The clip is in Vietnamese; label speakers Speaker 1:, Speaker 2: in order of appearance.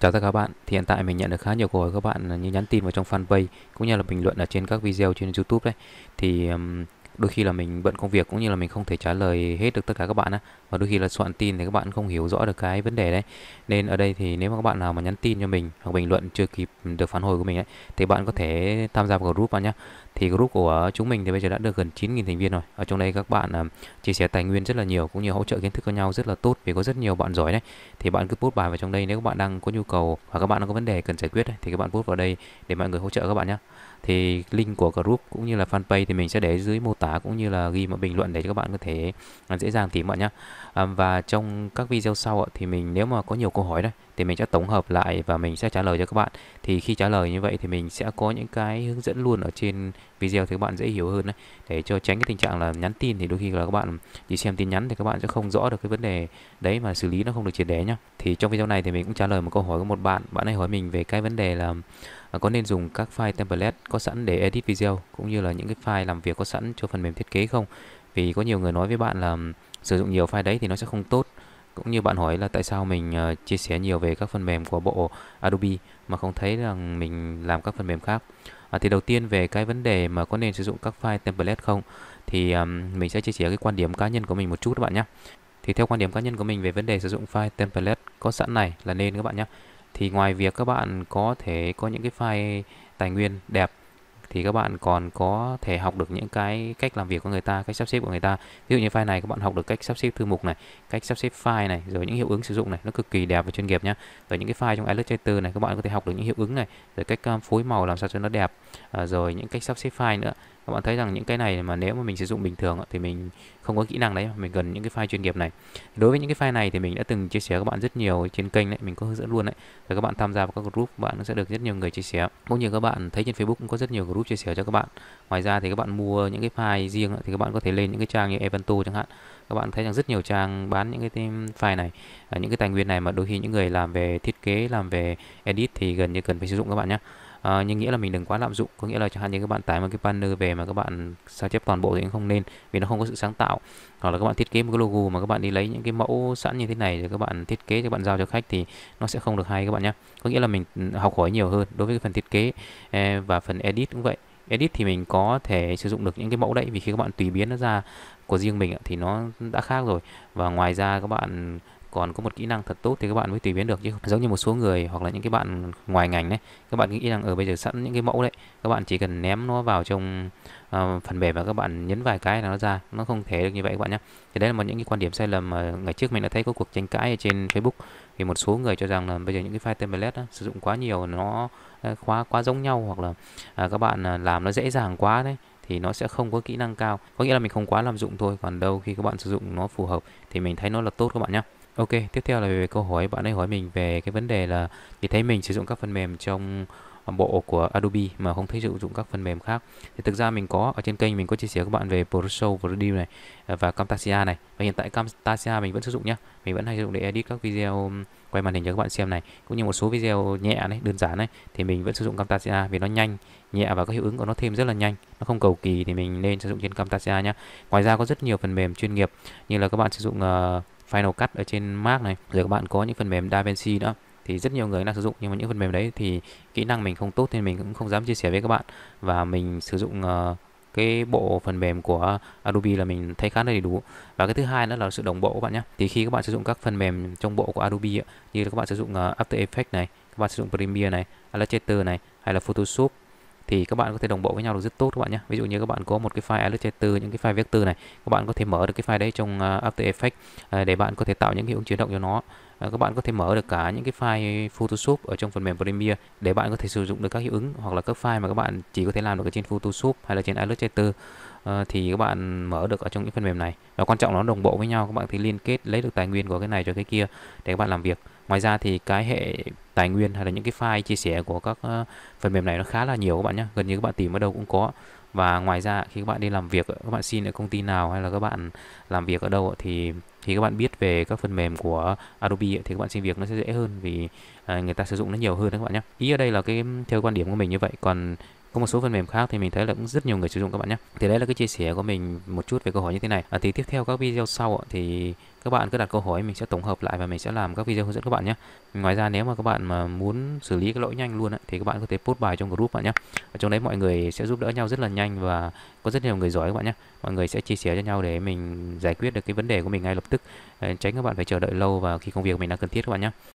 Speaker 1: Chào tất cả các bạn, thì hiện tại mình nhận được khá nhiều câu hỏi các bạn à, như nhắn tin vào trong fanpage cũng như là bình luận ở trên các video trên YouTube đấy. Thì đôi khi là mình bận công việc cũng như là mình không thể trả lời hết được tất cả các bạn á và đôi khi là soạn tin thì các bạn không hiểu rõ được cái vấn đề đấy nên ở đây thì nếu mà các bạn nào mà nhắn tin cho mình hoặc bình luận chưa kịp được phản hồi của mình ấy, thì bạn có thể tham gia vào group vào nhé thì group của chúng mình thì bây giờ đã được gần 9.000 thành viên rồi ở trong đây các bạn à, chia sẻ tài nguyên rất là nhiều cũng như hỗ trợ kiến thức cho nhau rất là tốt vì có rất nhiều bạn giỏi đấy thì bạn cứ post bài vào trong đây nếu các bạn đang có nhu cầu hoặc các bạn có vấn đề cần giải quyết thì các bạn post vào đây để mọi người hỗ trợ các bạn nhé thì link của group cũng như là fanpage thì mình sẽ để dưới mô tả cũng như là ghi mọi bình luận để cho các bạn có thể à, dễ dàng tìm mọi nhá à, và trong các video sau thì mình nếu mà có nhiều câu hỏi đấy thì mình sẽ tổng hợp lại và mình sẽ trả lời cho các bạn thì khi trả lời như vậy thì mình sẽ có những cái hướng dẫn luôn ở trên video thì các bạn dễ hiểu hơn đấy để cho tránh cái tình trạng là nhắn tin thì đôi khi là các bạn chỉ xem tin nhắn thì các bạn sẽ không rõ được cái vấn đề đấy mà xử lý nó không được triệt để nhá thì trong video này thì mình cũng trả lời một câu hỏi của một bạn bạn ấy hỏi mình về cái vấn đề là à, có nên dùng các file template có sẵn để edit video cũng như là những cái file làm việc có sẵn cho phần mềm thiết kế không vì có nhiều người nói với bạn là sử dụng nhiều file đấy thì nó sẽ không tốt cũng như bạn hỏi là tại sao mình ờ, chia sẻ nhiều về các phần mềm của bộ Adobe mà không thấy rằng mình làm các phần mềm khác à, thì đầu tiên về cái vấn đề mà có nên sử dụng các file template không thì um, mình sẽ chia sẻ cái quan điểm cá nhân của mình một chút các bạn nhé thì theo quan điểm cá nhân của mình về vấn đề sử dụng file template có sẵn này là nên các bạn nhé thì ngoài việc các bạn có thể có những cái file tài nguyên đẹp thì các bạn còn có thể học được những cái cách làm việc của người ta cách sắp xếp của người ta ví dụ như file này các bạn học được cách sắp xếp thư mục này cách sắp xếp file này rồi những hiệu ứng sử dụng này nó cực kỳ đẹp và chuyên nghiệp nhá rồi những cái file trong Illustrator này các bạn có thể học được những hiệu ứng này rồi cách phối màu làm sao cho nó đẹp à, rồi những cách sắp xếp file nữa các bạn thấy rằng những cái này mà nếu mà mình sử dụng bình thường thì mình không có kỹ năng đấy mình cần những cái file chuyên nghiệp này đối với những cái file này thì mình đã từng chia sẻ các bạn rất nhiều trên kênh đấy mình có hướng dẫn luôn đấy và các bạn tham gia vào các group bạn sẽ được rất nhiều người chia sẻ cũng như các bạn thấy trên Facebook cũng có rất nhiều group chia sẻ cho các bạn ngoài ra thì các bạn mua những cái file riêng thì các bạn có thể lên những cái trang như Evanto chẳng hạn các bạn thấy rằng rất nhiều trang bán những cái file này những cái tài nguyên này mà đôi khi những người làm về thiết kế làm về edit thì gần như cần phải sử dụng các bạn nhé à, nhưng nghĩa là mình đừng quá lạm dụng có nghĩa là chẳng hạn như các bạn tải một cái banner về mà các bạn sao chép toàn bộ thì cũng không nên vì nó không có sự sáng tạo hoặc là các bạn thiết kế một cái logo mà các bạn đi lấy những cái mẫu sẵn như thế này rồi các bạn thiết kế cho bạn giao cho khách thì nó sẽ không được hay các bạn nhé có nghĩa là mình ừ, học hỏi nhiều hơn đối với cái phần thiết kế ờ, và phần edit cũng vậy edit thì mình có thể sử dụng được những cái mẫu đấy vì khi các bạn tùy biến nó ra của riêng mình thì nó đã khác rồi và ngoài ra các bạn còn có một kỹ năng thật tốt thì các bạn mới tùy biến được chứ giống như một số người hoặc là những cái bạn ngoài ngành đấy các bạn nghĩ rằng ở bây giờ sẵn những cái mẫu đấy các bạn chỉ cần ném nó vào trong uh, phần mềm và các bạn nhấn vài cái là nó ra nó không thể được như vậy các bạn nhé thì đấy là một những cái quan điểm sai lầm mà ngày trước mình đã thấy có cuộc tranh cãi ở trên Facebook thì một số người cho rằng là bây giờ những cái file template đó, sử dụng quá nhiều nó quá ờ, quá giống nhau hoặc là à, các bạn à, làm nó dễ dàng quá đấy thì nó sẽ không có kỹ năng cao có nghĩa là mình không quá lạm dụng thôi còn đâu khi các bạn sử dụng nó phù hợp thì mình thấy nó là tốt các bạn nhé Ok, tiếp theo là về câu hỏi bạn ấy hỏi mình về cái vấn đề là thì thấy mình sử dụng các phần mềm trong bộ của Adobe mà không thấy sử dụng các phần mềm khác. Thì thực ra mình có ở trên kênh mình có chia sẻ các bạn về Photoshop, Premiere này à, và Camtasia này. Và hiện tại Camtasia mình vẫn sử dụng nhá. Mình vẫn hay sử dụng để edit các video um, quay màn hình cho các bạn xem này, cũng như một số video nhẹ này, đơn giản này thì mình vẫn sử dụng Camtasia vì nó nhanh, nhẹ và các hiệu ứng của nó thêm rất là nhanh. Nó không cầu kỳ thì mình nên sử dụng trên Camtasia nhá. Ngoài ra có rất nhiều phần mềm chuyên nghiệp như là các bạn sử dụng uh, Final Cut ở trên Mac này rồi các bạn có những phần mềm DaVinci nữa thì rất nhiều người đang sử dụng nhưng mà những phần mềm đấy thì kỹ năng mình không tốt nên mình cũng không dám chia sẻ với các bạn và mình sử dụng uh, cái bộ phần mềm của Adobe là mình thấy khá là đầy đủ và cái thứ hai nữa là sự đồng bộ các bạn nhé thì khi các bạn sử dụng các phần mềm trong bộ của Adobe ấy, như các bạn sử dụng ờ, After Effects này các bạn sử dụng Premiere này Illustrator này hay là Photoshop thì các bạn có thể đồng bộ với nhau được rất tốt các bạn nhé ví dụ như các bạn có một cái file Illustrator những cái file vector này các bạn có thể mở được cái file đấy trong à, After Effects à, để bạn có thể tạo những hiệu ứng chuyển động cho nó à, các bạn có thể mở được cả những cái file Photoshop ở trong phần mềm Premiere để bạn có thể sử dụng được các hiệu ứng hoặc là các file mà các bạn chỉ có thể làm được ở trên Photoshop hay là trên Illustrator thì các bạn mở được ở trong những phần mềm này và quan trọng nó đồng bộ với nhau các bạn thì liên kết lấy được tài nguyên của cái này cho cái kia để các bạn làm việc ngoài ra thì cái hệ tài nguyên hay là những cái file chia sẻ của các phần mềm này nó khá là nhiều các bạn nhé gần như các bạn tìm ở đâu cũng có và ngoài ra khi các bạn đi làm việc các bạn xin ở công ty nào hay là các bạn làm việc ở đâu thì thì các bạn biết về các phần mềm của Adobe thì các bạn xin việc nó sẽ dễ hơn vì người ta sử dụng nó nhiều hơn đấy các bạn nhé ý ở đây là cái theo quan điểm của mình như vậy còn có một số phần mềm khác thì mình thấy là cũng rất nhiều người sử dụng các bạn nhé thì đấy là cái chia sẻ của mình một chút về câu hỏi như thế này à, thì tiếp theo các video sau thì các bạn cứ đặt câu hỏi mình sẽ tổng hợp lại và mình sẽ làm các video hướng dẫn các bạn nhé ngoài ra nếu mà các bạn mà muốn xử lý cái lỗi nhanh luôn thì các bạn có thể post bài trong group bạn nhé ở trong đấy mọi người sẽ giúp đỡ nhau rất là nhanh và có rất nhiều người giỏi các bạn nhé mọi người sẽ chia sẻ cho nhau để mình giải quyết được cái vấn đề của mình ngay lập tức tránh các bạn phải chờ đợi lâu và khi công việc mình đang cần thiết các bạn nhé